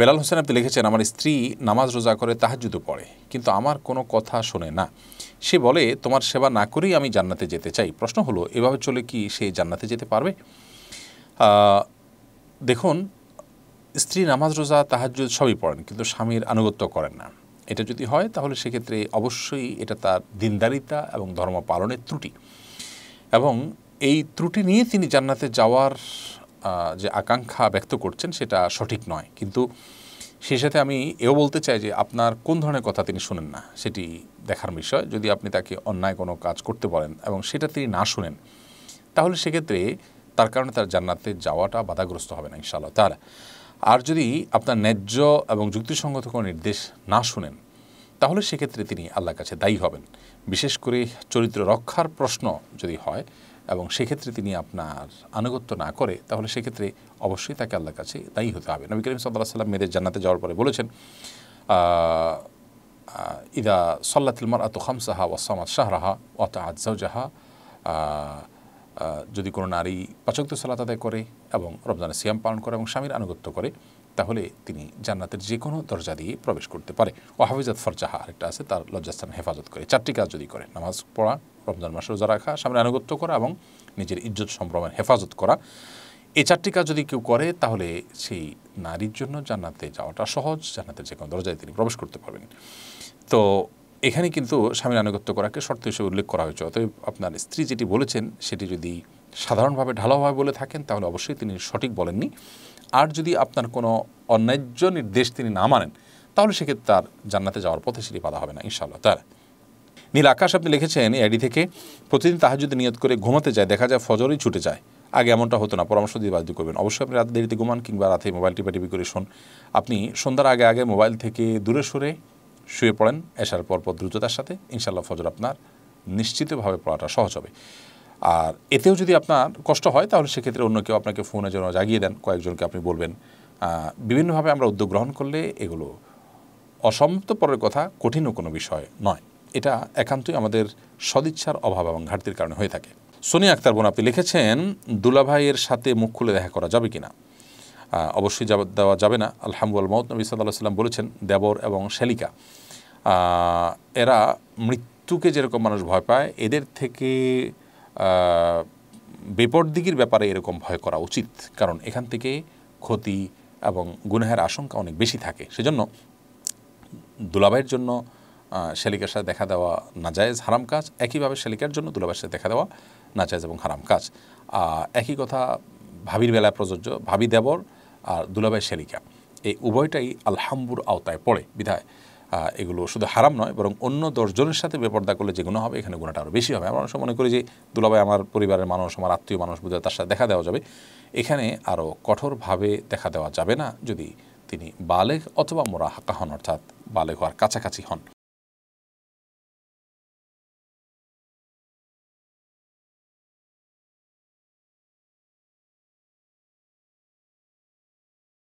বেলাল হোসেন আপনি লিখেছেন আমার স্ত্রী নামাজ রোজা করে তাহাজুদু পড়ে কিন্তু আমার কোনো কথা শোনে না সে বলে তোমার সেবা না করেই আমি জান্নাতে যেতে চাই প্রশ্ন হলো এভাবে চলে কি সে জান্নাতে যেতে পারবে দেখুন স্ত্রী নামাজ রোজা তাহাজুদ সবই পড়েন কিন্তু স্বামীর আনুগত্য করেন না এটা যদি হয় তাহলে সেক্ষেত্রে অবশ্যই এটা তার দিনদারিতা এবং ধর্ম পালনের ত্রুটি এবং এই ত্রুটি নিয়ে তিনি জান্নাতে যাওয়ার যে আকাঙ্ক্ষা ব্যক্ত করছেন সেটা সঠিক নয় কিন্তু সেই সাথে আমি এও বলতে চাই যে আপনার কোন ধরনের কথা তিনি শুনেন না সেটি দেখার বিষয় যদি আপনি তাকে অন্যায় কোনো কাজ করতে বলেন এবং সেটা তিনি না শুনেন তাহলে সেক্ষেত্রে তার কারণে তার জান্নাতে যাওয়াটা বাধাগ্রস্ত হবে না ইনশাআল্লাহ তার আর যদি আপনার ন্যায্য এবং যুক্তিসঙ্গত কোনো নির্দেশ না শুনেন তাহলে সেক্ষেত্রে তিনি আল্লাহর কাছে দায়ী হবেন বিশেষ করে চরিত্র রক্ষার প্রশ্ন যদি হয় এবং সেক্ষেত্রে তিনি আপনার আনুগত্য না করে তাহলে সেক্ষেত্রে অবশ্যই তাকে আল্লাহর কাছে দায়ী হতে হবে নবী করিম সাল্লাহ সাল্লাম মেয়েদের জান্নাতে যাওয়ার পরে বলেছেন ইদা সল্লা তিলমার আত খামসাহা ওয়াসামাদ শাহরাহা অত আজাহা যদি কোনো নারী পাচক্ত সাল্লাহ আদায় করে এবং রমজানের সিয়াম পালন করে এবং স্বামীর আনুগত্য করে তাহলে তিনি জান্নাতের যে কোনো দরজা দিয়ে প্রবেশ করতে পারে ও হাফিজাত ফরজাহা আরেকটা আছে তার লজ্জাস্থান হেফাজত করে চারটি কাজ যদি করে নামাজ পড়া রমজান মাসে রোজা রাখা সামনে আনুগত্য করা এবং নিজের ইজ্জত সম্ভ্রমের হেফাজত করা এই চারটি কাজ যদি কেউ করে তাহলে সেই নারীর জন্য জান্নাতে যাওয়াটা সহজ জান্নাতের যে কোনো দরজায় তিনি প্রবেশ করতে পারবেন তো এখানে কিন্তু স্বামীর আনুগত্য করাকে শর্ত হিসেবে উল্লেখ করা হয়েছে অতএব আপনার স্ত্রী যেটি বলেছেন সেটি যদি সাধারণভাবে ঢালাওভাবে বলে থাকেন তাহলে অবশ্যই তিনি সঠিক বলেননি আর যদি আপনার কোনো অন্যায্য নির্দেশ তিনি না মানেন তাহলে সেক্ষেত্রে তার জান্নাতে যাওয়ার পথে সেটি বাধা হবে না ইনশাআল্লাহ তার নীল আকাশ আপনি লিখেছেন এডি থেকে প্রতিদিন যদি নিয়ত করে ঘুমাতে যায় দেখা যায় ফজরই ছুটে যায় আগে এমনটা হতো না পরামর্শ দিয়ে বাদ করবেন অবশ্যই আপনি রাত দেরিতে ঘুমান কিংবা রাতে মোবাইল টিপা টিপি করে শোন আপনি সন্ধ্যার আগে আগে মোবাইল থেকে দূরে সরে শুয়ে পড়েন এসার পর পর দ্রুততার সাথে ইনশাল্লাহ ফজর আপনার নিশ্চিতভাবে পড়াটা সহজ হবে আর এতেও যদি আপনার কষ্ট হয় তাহলে সেক্ষেত্রে অন্য কেউ আপনাকে ফোনে যেন জাগিয়ে দেন কয়েকজনকে আপনি বলবেন বিভিন্নভাবে আমরা উদ্যোগ গ্রহণ করলে এগুলো অসম্ভব পরের কথা কঠিনও কোনো বিষয় নয় এটা একান্তই আমাদের সদিচ্ছার অভাব এবং ঘাটতির কারণে হয়ে থাকে সোনি আক্তার বোন আপনি লিখেছেন দুলাভাইয়ের সাথে মুখ খুলে দেখা করা যাবে কি না অবশ্যই দেওয়া যাবে না আলহামুল মহত নবী সাল্লাহ সাল্লাম বলেছেন দেবর এবং শ্যালিকা এরা মৃত্যুকে যেরকম মানুষ ভয় পায় এদের থেকে বিপদ ব্যাপারে এরকম ভয় করা উচিত কারণ এখান থেকে ক্ষতি এবং গুনহের আশঙ্কা অনেক বেশি থাকে সেজন্য দুলাভাইয়ের জন্য শালিকার সাথে দেখা দেওয়া নাজায়েজ হারাম কাজ একইভাবে শালিকার জন্য দুলাবার সাথে দেখা দেওয়া নাজায়েজ এবং হারাম কাজ একই কথা ভাবির বেলায় প্রযোজ্য ভাবি দেবর আর দুলাবাই শালিকা এই উভয়টাই আলহাম্বুর আওতায় পড়ে বিধায় এগুলো শুধু হারাম নয় বরং অন্য দশজনের সাথে বেপর্দা করলে যে গুণা হবে এখানে গুণাটা আরও বেশি হবে আমরা অনেক মনে করি যে দুলাভাই আমার পরিবারের মানুষ আমার আত্মীয় মানুষ বুঝে তার সাথে দেখা দেওয়া যাবে এখানে আরও কঠোরভাবে দেখা দেওয়া যাবে না যদি তিনি বালেক অথবা মোরা হাকা হন অর্থাৎ বালেক হওয়ার কাছাকাছি হন